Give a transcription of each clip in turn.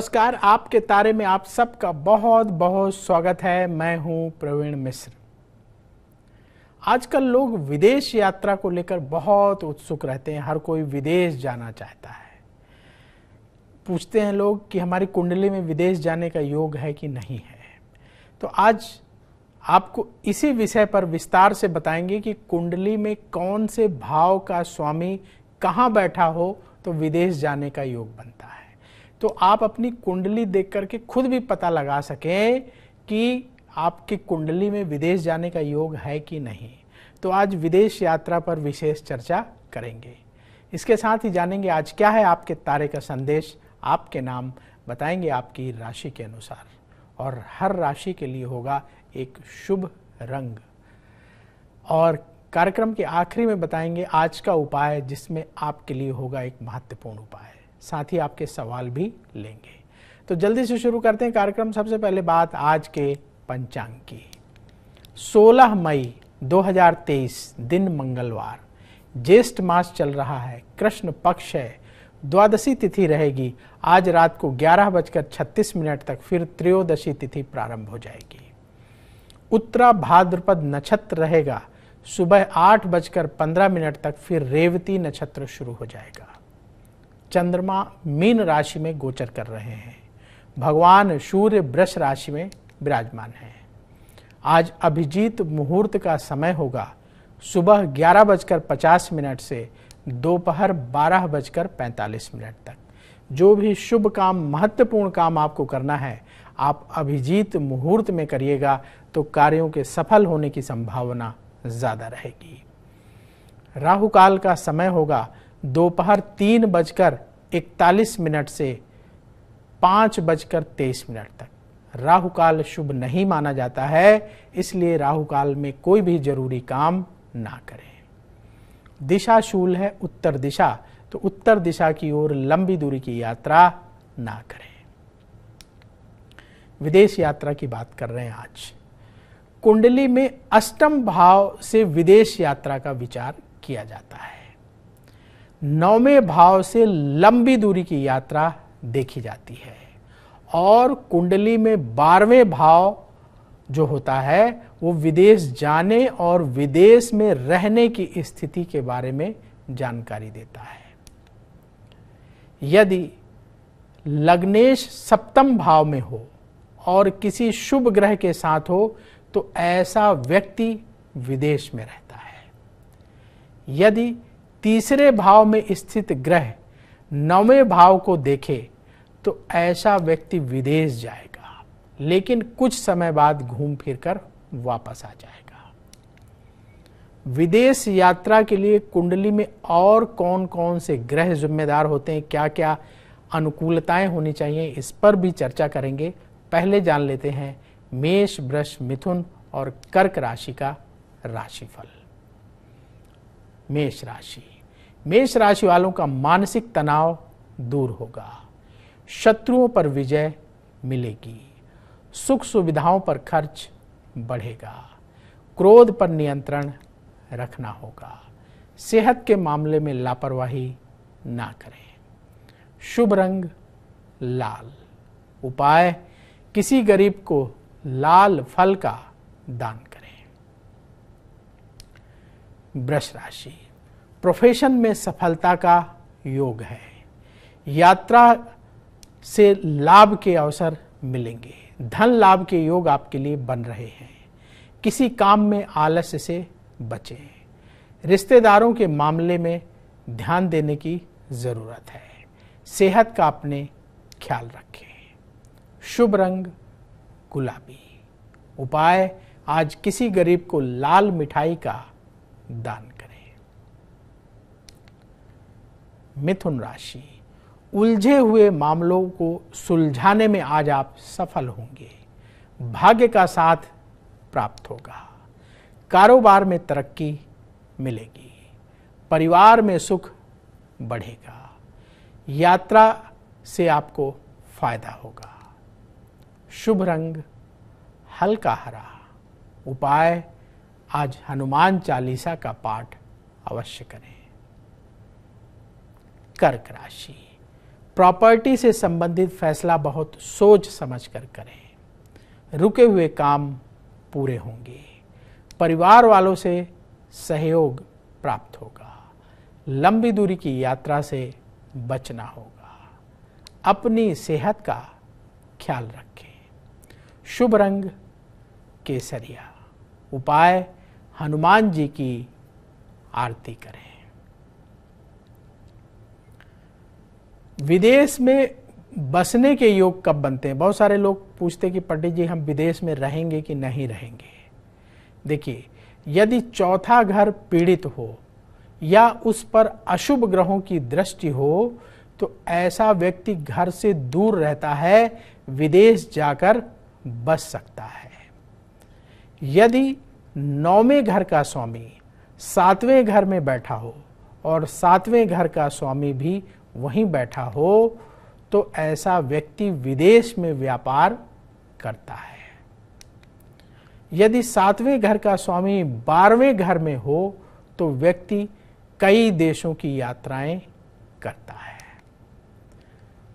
नमस्कार आपके तारे में आप सबका बहुत बहुत स्वागत है मैं हूं प्रवीण मिश्र आजकल लोग विदेश यात्रा को लेकर बहुत उत्सुक रहते हैं हर कोई विदेश जाना चाहता है पूछते हैं लोग कि हमारी कुंडली में विदेश जाने का योग है कि नहीं है तो आज आपको इसी विषय पर विस्तार से बताएंगे कि कुंडली में कौन से भाव का स्वामी कहाँ बैठा हो तो विदेश जाने का योग बनता है तो आप अपनी कुंडली देख करके खुद भी पता लगा सकें कि आपकी कुंडली में विदेश जाने का योग है कि नहीं तो आज विदेश यात्रा पर विशेष चर्चा करेंगे इसके साथ ही जानेंगे आज क्या है आपके तारे का संदेश आपके नाम बताएंगे आपकी राशि के अनुसार और हर राशि के लिए होगा एक शुभ रंग और कार्यक्रम के आखिरी में बताएंगे आज का उपाय जिसमें आपके लिए होगा एक महत्वपूर्ण उपाय साथ ही आपके सवाल भी लेंगे तो जल्दी से शुरू करते हैं कार्यक्रम सबसे पहले बात आज के पंचांग की 16 मई 2023 दिन मंगलवार ज्येष्ठ मास चल रहा है कृष्ण पक्ष है द्वादशी तिथि रहेगी आज रात को ग्यारह बजकर छत्तीस मिनट तक फिर त्रयोदशी तिथि प्रारंभ हो जाएगी उत्तरा भाद्रपद नक्षत्र रहेगा सुबह आठ बजकर पंद्रह मिनट तक फिर रेवती नक्षत्र शुरू हो जाएगा चंद्रमा मीन राशि में गोचर कर रहे हैं भगवान सूर्य वृष राशि में विराजमान है आज अभिजीत मुहूर्त का समय होगा सुबह ग्यारह बजकर पचास मिनट से दोपहर बारह बजकर पैंतालीस मिनट तक जो भी शुभ काम महत्वपूर्ण काम आपको करना है आप अभिजीत मुहूर्त में करिएगा तो कार्यों के सफल होने की संभावना ज़्यादा रहेगी राहु काल का समय होगा दोपहर तीन बजकर इकतालीस मिनट से पांच बजकर तेईस मिनट तक राहु काल शुभ नहीं माना जाता है इसलिए राहु काल में कोई भी जरूरी काम ना करें दिशा शूल है उत्तर दिशा तो उत्तर दिशा की ओर लंबी दूरी की यात्रा ना करें विदेश यात्रा की बात कर रहे हैं आज कुंडली में अष्टम भाव से विदेश यात्रा का विचार किया जाता है नौवे भाव से लंबी दूरी की यात्रा देखी जाती है और कुंडली में बारहवें भाव जो होता है वो विदेश जाने और विदेश में रहने की स्थिति के बारे में जानकारी देता है यदि लग्नेश सप्तम भाव में हो और किसी शुभ ग्रह के साथ हो तो ऐसा व्यक्ति विदेश में रहता है यदि तीसरे भाव में स्थित ग्रह नवे भाव को देखे तो ऐसा व्यक्ति विदेश जाएगा लेकिन कुछ समय बाद घूम फिर कर वापस आ जाएगा विदेश यात्रा के लिए कुंडली में और कौन कौन से ग्रह जिम्मेदार होते हैं क्या क्या अनुकूलताएं होनी चाहिए इस पर भी चर्चा करेंगे पहले जान लेते हैं मेष वृष मिथुन और कर्क राशि का राशिफल मेष राशि मेष राशि वालों का मानसिक तनाव दूर होगा शत्रुओं पर विजय मिलेगी सुख सुविधाओं पर खर्च बढ़ेगा क्रोध पर नियंत्रण रखना होगा सेहत के मामले में लापरवाही ना करें शुभ रंग लाल उपाय किसी गरीब को लाल फल का दान वृष राशि प्रोफेशन में सफलता का योग है यात्रा से लाभ के अवसर मिलेंगे धन लाभ के योग आपके लिए बन रहे हैं किसी काम में आलस्य से बचें रिश्तेदारों के मामले में ध्यान देने की ज़रूरत है सेहत का अपने ख्याल रखें शुभ रंग गुलाबी उपाय आज किसी गरीब को लाल मिठाई का दान करें मिथुन राशि उलझे हुए मामलों को सुलझाने में आज आप सफल होंगे भाग्य का साथ प्राप्त होगा कारोबार में तरक्की मिलेगी परिवार में सुख बढ़ेगा यात्रा से आपको फायदा होगा शुभ रंग हल्का हरा उपाय आज हनुमान चालीसा का पाठ अवश्य करें कर्क राशि प्रॉपर्टी से संबंधित फैसला बहुत सोच समझ कर करें रुके हुए काम पूरे होंगे परिवार वालों से सहयोग प्राप्त होगा लंबी दूरी की यात्रा से बचना होगा अपनी सेहत का ख्याल रखें शुभ रंग केसरिया उपाय हनुमान जी की आरती करें विदेश में बसने के योग कब बनते हैं बहुत सारे लोग पूछते कि पंडित जी हम विदेश में रहेंगे कि नहीं रहेंगे देखिए यदि चौथा घर पीड़ित हो या उस पर अशुभ ग्रहों की दृष्टि हो तो ऐसा व्यक्ति घर से दूर रहता है विदेश जाकर बस सकता है यदि नौवें घर का स्वामी सातवें घर में बैठा हो और सातवें घर का स्वामी भी वहीं बैठा हो तो ऐसा व्यक्ति विदेश में व्यापार करता है यदि सातवें घर का स्वामी बारहवें घर में हो तो व्यक्ति कई देशों की यात्राएं करता है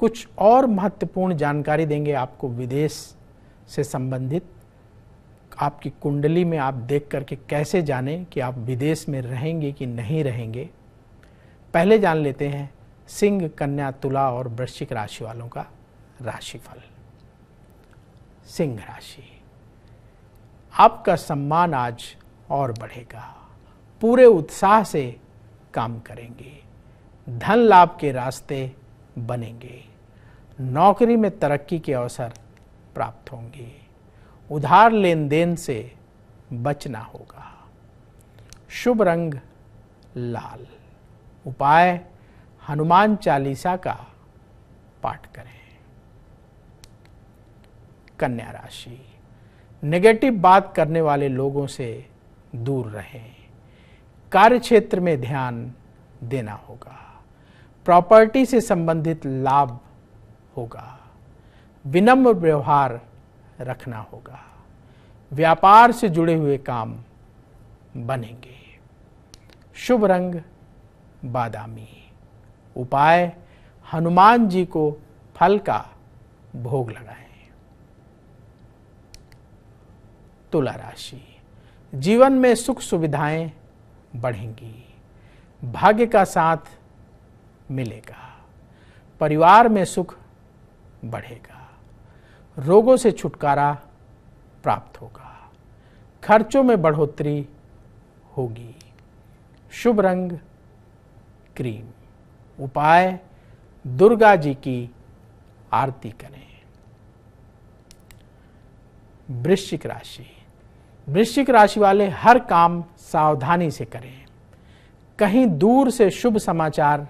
कुछ और महत्वपूर्ण जानकारी देंगे आपको विदेश से संबंधित आपकी कुंडली में आप देख करके कैसे जाने कि आप विदेश में रहेंगे कि नहीं रहेंगे पहले जान लेते हैं सिंह कन्या तुला और वृश्चिक राशि वालों का राशिफल सिंह राशि आपका सम्मान आज और बढ़ेगा पूरे उत्साह से काम करेंगे धन लाभ के रास्ते बनेंगे नौकरी में तरक्की के अवसर प्राप्त होंगे उधार लेन देन से बचना होगा शुभ रंग लाल उपाय हनुमान चालीसा का पाठ करें कन्या राशि नेगेटिव बात करने वाले लोगों से दूर रहें कार्य क्षेत्र में ध्यान देना होगा प्रॉपर्टी से संबंधित लाभ होगा विनम्र व्यवहार रखना होगा व्यापार से जुड़े हुए काम बनेंगे शुभ रंग बादामी उपाय हनुमान जी को फल का भोग लगाएं तुला राशि जीवन में सुख सुविधाएं बढ़ेंगी भाग्य का साथ मिलेगा परिवार में सुख बढ़ेगा रोगों से छुटकारा प्राप्त होगा खर्चों में बढ़ोतरी होगी शुभ रंग क्रीम उपाय दुर्गा जी की आरती करें वृश्चिक राशि वृश्चिक राशि वाले हर काम सावधानी से करें कहीं दूर से शुभ समाचार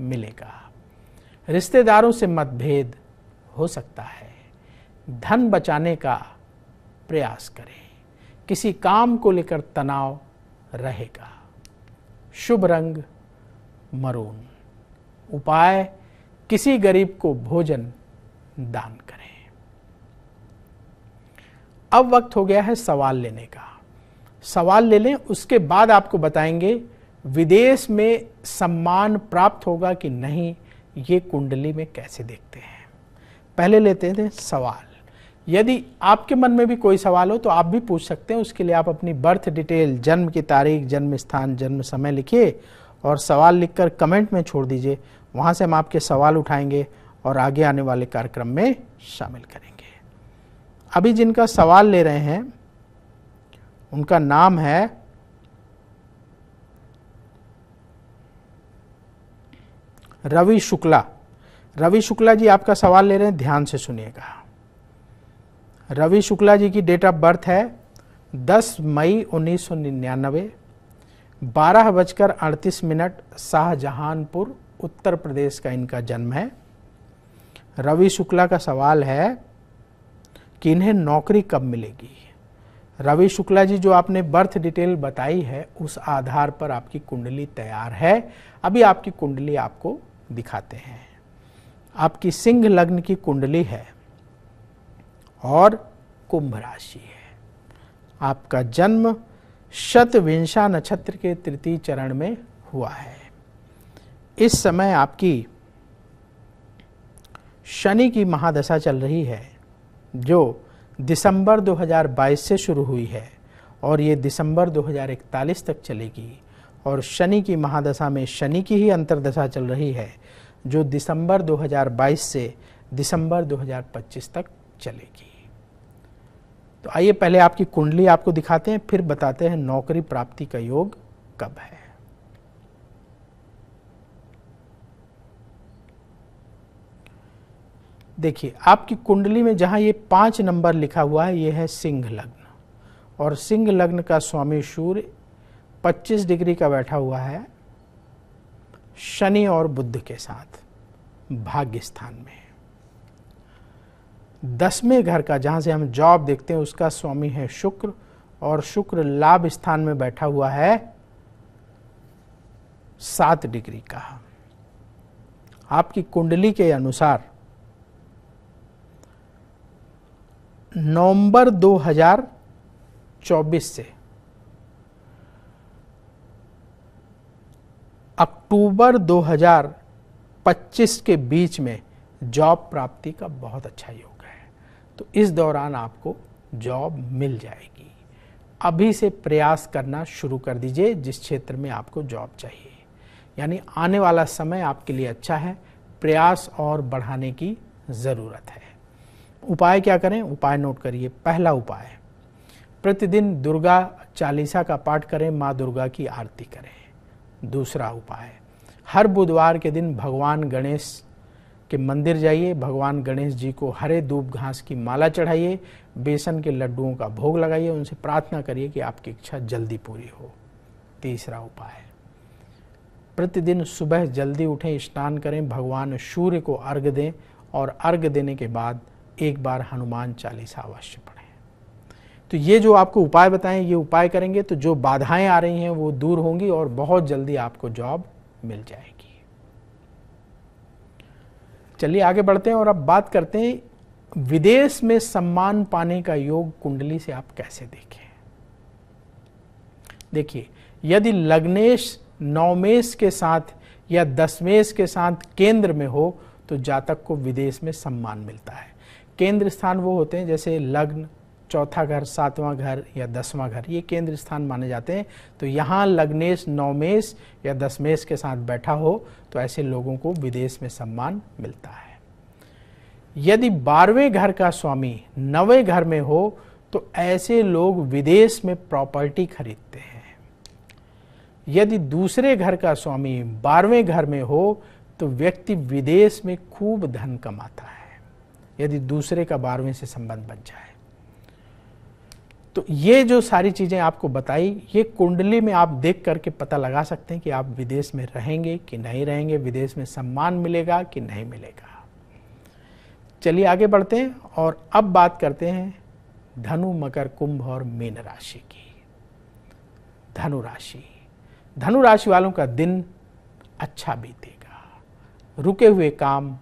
मिलेगा रिश्तेदारों से मतभेद हो सकता है धन बचाने का प्रयास करें किसी काम को लेकर तनाव रहेगा शुभ रंग मरून उपाय किसी गरीब को भोजन दान करें अब वक्त हो गया है सवाल लेने का सवाल ले लें उसके बाद आपको बताएंगे विदेश में सम्मान प्राप्त होगा कि नहीं ये कुंडली में कैसे देखते हैं पहले लेते थे सवाल यदि आपके मन में भी कोई सवाल हो तो आप भी पूछ सकते हैं उसके लिए आप अपनी बर्थ डिटेल जन्म की तारीख जन्म स्थान जन्म समय लिखिए और सवाल लिखकर कमेंट में छोड़ दीजिए वहाँ से हम आपके सवाल उठाएंगे और आगे आने वाले कार्यक्रम में शामिल करेंगे अभी जिनका सवाल ले रहे हैं उनका नाम है रवि शुक्ला रवि शुक्ला जी आपका सवाल ले रहे हैं ध्यान से सुनिएगा रवि शुक्ला जी की डेट ऑफ बर्थ है 10 मई 1999 बारह बजकर अड़तीस मिनट शाहजहानपुर उत्तर प्रदेश का इनका जन्म है रवि शुक्ला का सवाल है कि इन्हें नौकरी कब मिलेगी रवि शुक्ला जी जो आपने बर्थ डिटेल बताई है उस आधार पर आपकी कुंडली तैयार है अभी आपकी कुंडली आपको दिखाते हैं आपकी सिंह लग्न की कुंडली है और कुंभ राशि है आपका जन्म शतविंशा नक्षत्र के तृतीय चरण में हुआ है इस समय आपकी शनि की महादशा चल रही है जो दिसंबर 2022 से शुरू हुई है और ये दिसंबर 2041 तक चलेगी और शनि की महादशा में शनि की ही अंतरदशा चल रही है जो दिसंबर 2022 से दिसंबर 2025 तक चलेगी तो आइए पहले आपकी कुंडली आपको दिखाते हैं फिर बताते हैं नौकरी प्राप्ति का योग कब है देखिए आपकी कुंडली में जहां ये पांच नंबर लिखा हुआ है ये है सिंह लग्न और सिंह लग्न का स्वामी सूर्य 25 डिग्री का बैठा हुआ है शनि और बुद्ध के साथ भाग्य स्थान में है दसवें घर का जहाँ से हम जॉब देखते हैं उसका स्वामी है शुक्र और शुक्र लाभ स्थान में बैठा हुआ है सात डिग्री का आपकी कुंडली के अनुसार नवंबर 2024 से अक्टूबर 2025 के बीच में जॉब प्राप्ति का बहुत अच्छा योग तो इस दौरान आपको जॉब मिल जाएगी अभी से प्रयास करना शुरू कर दीजिए जिस क्षेत्र में आपको जॉब चाहिए यानी आने वाला समय आपके लिए अच्छा है प्रयास और बढ़ाने की ज़रूरत है उपाय क्या करें उपाय नोट करिए पहला उपाय प्रतिदिन दुर्गा चालीसा का पाठ करें माँ दुर्गा की आरती करें दूसरा उपाय हर बुधवार के दिन भगवान गणेश कि मंदिर जाइए भगवान गणेश जी को हरे धूप घास की माला चढ़ाइए बेसन के लड्डुओं का भोग लगाइए उनसे प्रार्थना करिए कि आपकी इच्छा जल्दी पूरी हो तीसरा उपाय प्रतिदिन सुबह जल्दी उठें स्नान करें भगवान सूर्य को अर्घ दें और अर्घ देने के बाद एक बार हनुमान चालीसा अवश्य पढ़ें तो ये जो आपको उपाय बताएं ये उपाय करेंगे तो जो बाधाएं आ रही हैं वो दूर होंगी और बहुत जल्दी आपको जॉब मिल जाएगी चलिए आगे बढ़ते हैं और अब बात करते हैं विदेश में सम्मान पाने का योग कुंडली से आप कैसे देखें देखिए यदि लग्नेश नौमेश के साथ या दसमेश के साथ केंद्र में हो तो जातक को विदेश में सम्मान मिलता है केंद्र स्थान वो होते हैं जैसे लग्न चौथा घर सातवां घर या दसवां घर ये केंद्र स्थान माने जाते हैं तो यहाँ लग्नेश नवमेश या दसमेश के साथ बैठा हो तो ऐसे लोगों को विदेश में सम्मान मिलता है यदि बारहवें घर का स्वामी नवे घर में हो तो ऐसे लोग विदेश में प्रॉपर्टी खरीदते हैं यदि दूसरे घर का स्वामी बारहवें घर में हो तो व्यक्ति विदेश में खूब धन कमाता है यदि दूसरे का बारहवें से संबंध बन जाए तो ये जो सारी चीज़ें आपको बताई ये कुंडली में आप देख करके पता लगा सकते हैं कि आप विदेश में रहेंगे कि नहीं रहेंगे विदेश में सम्मान मिलेगा कि नहीं मिलेगा चलिए आगे बढ़ते हैं और अब बात करते हैं धनु मकर कुंभ और मीन राशि की धनु राशि धनु राशि वालों का दिन अच्छा बीतेगा रुके हुए काम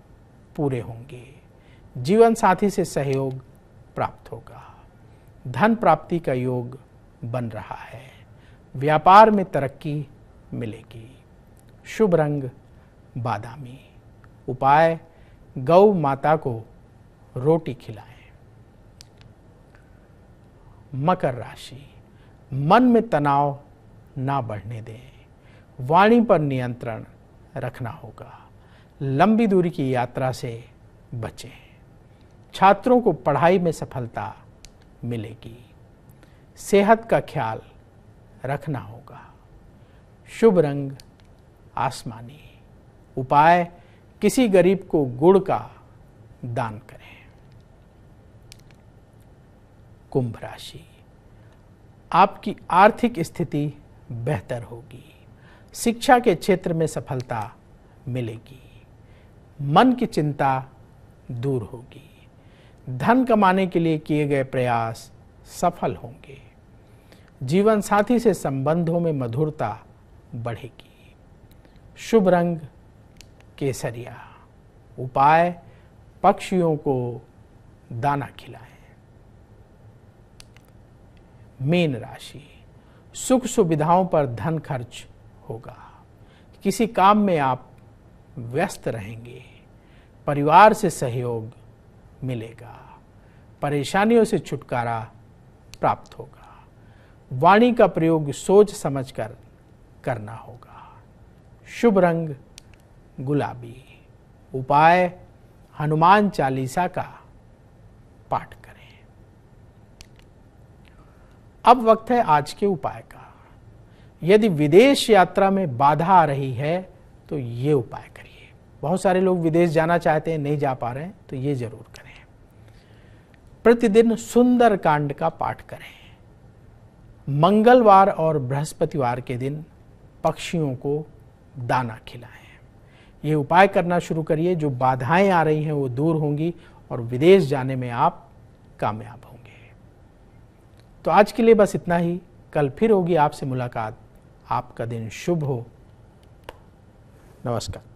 पूरे होंगे जीवन साथी से सहयोग प्राप्त होगा धन प्राप्ति का योग बन रहा है व्यापार में तरक्की मिलेगी शुभ रंग बादामी उपाय गौ माता को रोटी खिलाएं मकर राशि मन में तनाव ना बढ़ने दें वाणी पर नियंत्रण रखना होगा लंबी दूरी की यात्रा से बचें छात्रों को पढ़ाई में सफलता मिलेगी सेहत का ख्याल रखना होगा शुभ रंग आसमानी उपाय किसी गरीब को गुड़ का दान करें कुंभ राशि आपकी आर्थिक स्थिति बेहतर होगी शिक्षा के क्षेत्र में सफलता मिलेगी मन की चिंता दूर होगी धन कमाने के लिए किए गए प्रयास सफल होंगे जीवन साथी से संबंधों में मधुरता बढ़ेगी शुभ रंग केसरिया उपाय पक्षियों को दाना खिलाएं मीन राशि सुख सुविधाओं पर धन खर्च होगा किसी काम में आप व्यस्त रहेंगे परिवार से सहयोग मिलेगा परेशानियों से छुटकारा प्राप्त होगा वाणी का प्रयोग सोच समझकर करना होगा शुभ रंग गुलाबी उपाय हनुमान चालीसा का पाठ करें अब वक्त है आज के उपाय का यदि विदेश यात्रा में बाधा आ रही है तो ये उपाय करिए बहुत सारे लोग विदेश जाना चाहते हैं नहीं जा पा रहे हैं तो ये जरूर करें प्रतिदिन सुंदर कांड का पाठ करें मंगलवार और बृहस्पतिवार के दिन पक्षियों को दाना खिलाएं ये उपाय करना शुरू करिए जो बाधाएं आ रही हैं वो दूर होंगी और विदेश जाने में आप कामयाब होंगे तो आज के लिए बस इतना ही कल फिर होगी आपसे मुलाकात आपका दिन शुभ हो नमस्कार